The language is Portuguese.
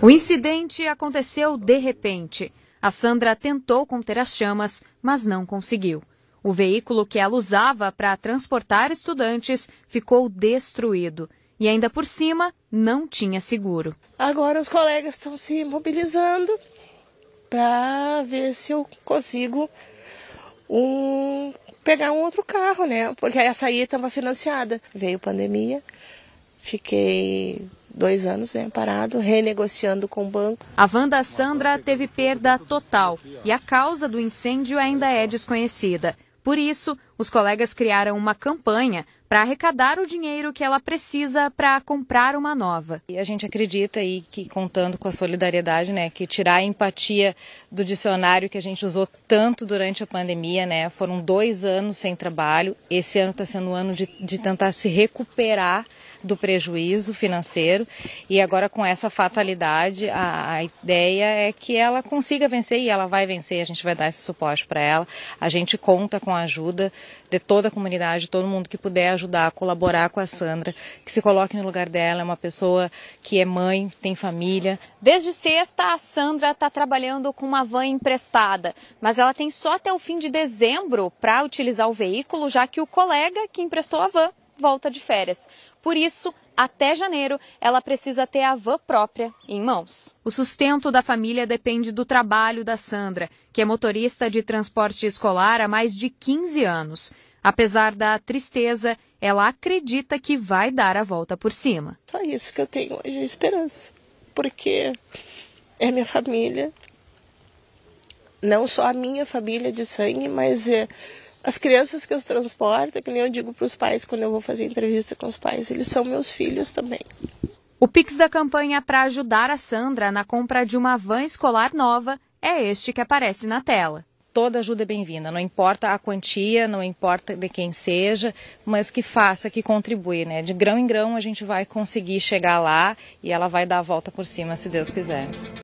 O incidente aconteceu de repente. A Sandra tentou conter as chamas, mas não conseguiu. O veículo que ela usava para transportar estudantes ficou destruído e ainda por cima não tinha seguro. Agora os colegas estão se mobilizando para ver se eu consigo um, pegar um outro carro, né? Porque essa aí estava financiada. Veio pandemia, fiquei dois anos né, parado, renegociando com o banco. A Wanda Sandra teve perda total e a causa do incêndio ainda é desconhecida. Por isso, os colegas criaram uma campanha para arrecadar o dinheiro que ela precisa para comprar uma nova. E a gente acredita aí que contando com a solidariedade, né, que tirar a empatia do dicionário que a gente usou tanto durante a pandemia, né, foram dois anos sem trabalho. Esse ano está sendo um ano de, de tentar se recuperar do prejuízo financeiro e agora com essa fatalidade a, a, ideia é que ela consiga vencer e ela vai vencer a gente vai dar esse suporte para ela a gente conta com a ajuda de toda a comunidade, todo mundo que puder ajudar, colaborar com a Sandra, que se coloque no lugar dela, é uma pessoa que é mãe, tem família. Desde sexta, a Sandra está trabalhando com uma van emprestada, mas ela tem só até o fim de dezembro para utilizar o veículo, já que o colega que emprestou a van volta de férias. Por isso, até janeiro, ela precisa ter a van própria em mãos. O sustento da família depende do trabalho da Sandra, que é motorista de transporte escolar há mais de 15 anos. Apesar da tristeza, ela acredita que vai dar a volta por cima. Só isso que eu tenho hoje, é esperança. Porque é minha família, não só a minha família de sangue, mas é as crianças que os transportam, que nem eu digo para os pais quando eu vou fazer entrevista com os pais, eles são meus filhos também. O Pix da campanha é para ajudar a Sandra na compra de uma van escolar nova é este que aparece na tela. Toda ajuda é bem-vinda, não importa a quantia, não importa de quem seja, mas que faça, que contribui, né? De grão em grão a gente vai conseguir chegar lá e ela vai dar a volta por cima, se Deus quiser.